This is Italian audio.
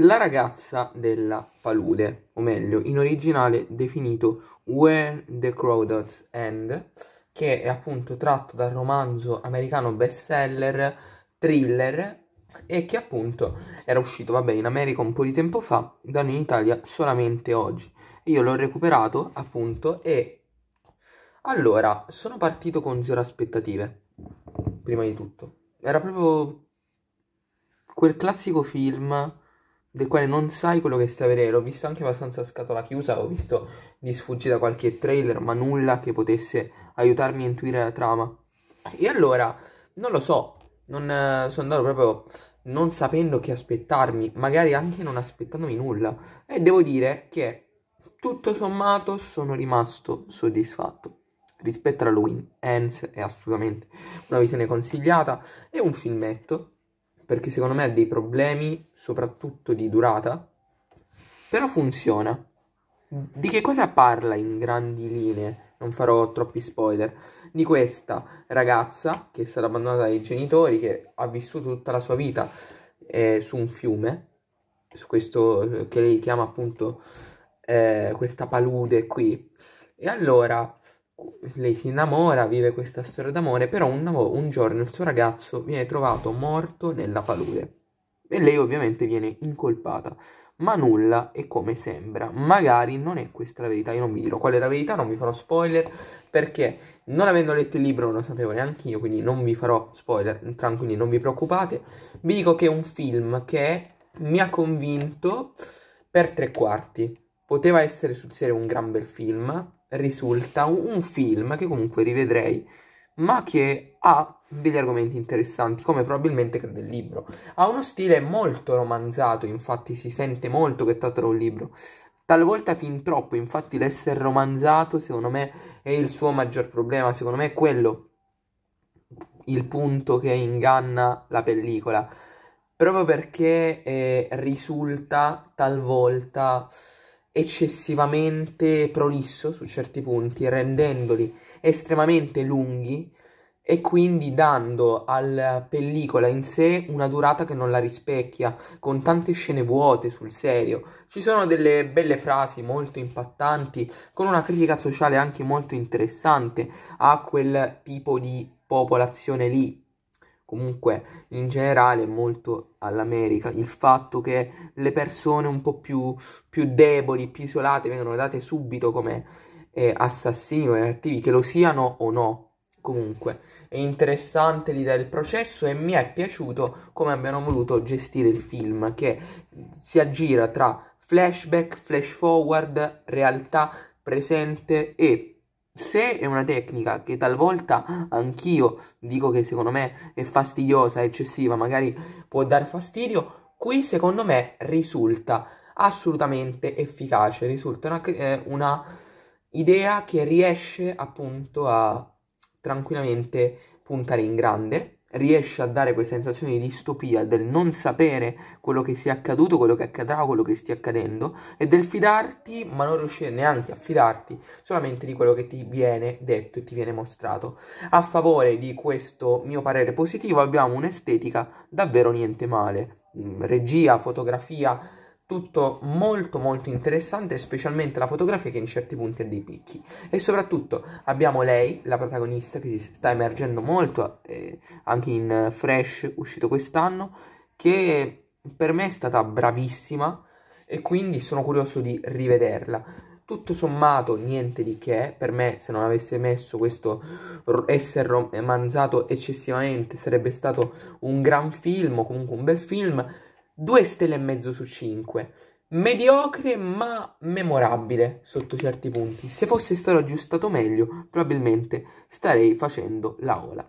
La ragazza della palude, o meglio, in originale definito Where the Crawdads End, che è appunto tratto dal romanzo americano bestseller thriller e che appunto era uscito, vabbè, in America un po' di tempo fa, da noi in Italia solamente oggi. Io l'ho recuperato, appunto, e allora sono partito con zero aspettative, prima di tutto. Era proprio quel classico film del quale non sai quello che stai a vedere. L'ho visto anche abbastanza a scatola chiusa, ho visto di sfuggita qualche trailer, ma nulla che potesse aiutarmi a intuire la trama. E allora, non lo so, non, eh, sono andato proprio non sapendo che aspettarmi, magari anche non aspettandomi nulla. E devo dire che tutto sommato sono rimasto soddisfatto. Rispetto a Halloween, Hans è assolutamente una visione consigliata. È un filmetto perché secondo me ha dei problemi, soprattutto di durata, però funziona. Di che cosa parla in grandi linee? Non farò troppi spoiler. Di questa ragazza che è stata abbandonata dai genitori, che ha vissuto tutta la sua vita eh, su un fiume, su questo eh, che lei chiama appunto eh, questa palude qui. E allora lei si innamora, vive questa storia d'amore, però un, un giorno il suo ragazzo viene trovato morto nella palude e lei ovviamente viene incolpata. Ma nulla è come sembra, magari non è questa la verità, io non vi dirò qual è la verità, non vi farò spoiler perché non avendo letto il libro non lo sapevo neanche io, quindi non vi farò spoiler, tranquilli, non vi preoccupate. Vi dico che è un film che mi ha convinto per tre quarti poteva essere sul serio un gran bel film, risulta un, film che comunque rivedrei, ma che ha degli argomenti interessanti, come probabilmente crede il libro. Ha uno stile molto romanzato, infatti si sente molto che è tratto da un libro. Talvolta fin troppo, infatti l'essere romanzato secondo me è il suo maggior problema, secondo me è quello il punto che inganna la pellicola, proprio perché eh, risulta talvolta eccessivamente prolisso su certi punti, rendendoli estremamente lunghi e quindi dando alla pellicola in sé una durata che non la rispecchia, con tante scene vuote sul serio. Ci sono delle belle frasi molto impattanti, con una critica sociale anche molto interessante a quel tipo di popolazione lì, comunque in generale molto all'America il fatto che le persone un po' più, più deboli, più isolate vengono date subito come eh, assassini o reattivi, che lo siano o no. Comunque è interessante l'idea del processo e mi è piaciuto come abbiano voluto gestire il film che si aggira tra flashback, flash forward, realtà presente e se è una tecnica che talvolta anch'io dico che secondo me è fastidiosa, eccessiva, magari può dar fastidio, qui secondo me risulta assolutamente efficace, risulta una, eh, una idea che riesce appunto a tranquillamente puntare in grande riesce a dare questa sensazione di distopia, del non sapere quello che sia accaduto, quello che accadrà, quello che stia accadendo, e del fidarti, ma non riuscire neanche a fidarti solamente di quello che ti viene detto e ti viene mostrato. A favore di questo mio parere positivo abbiamo un'estetica davvero niente male. Mm, regia, fotografia, tutto molto molto interessante, specialmente la fotografia che in certi punti ha dei picchi. E soprattutto abbiamo lei, la protagonista, che si sta emergendo molto eh, anche in eh, Fresh, uscito quest'anno, che per me è stata bravissima e quindi sono curioso di rivederla. Tutto sommato niente di che, per me se non avesse messo questo essere romanzato eccessivamente sarebbe stato un gran film o comunque un bel film, due stelle e mezzo su cinque. Mediocre ma memorabile sotto certi punti. Se fosse stato aggiustato meglio, probabilmente starei facendo la ola.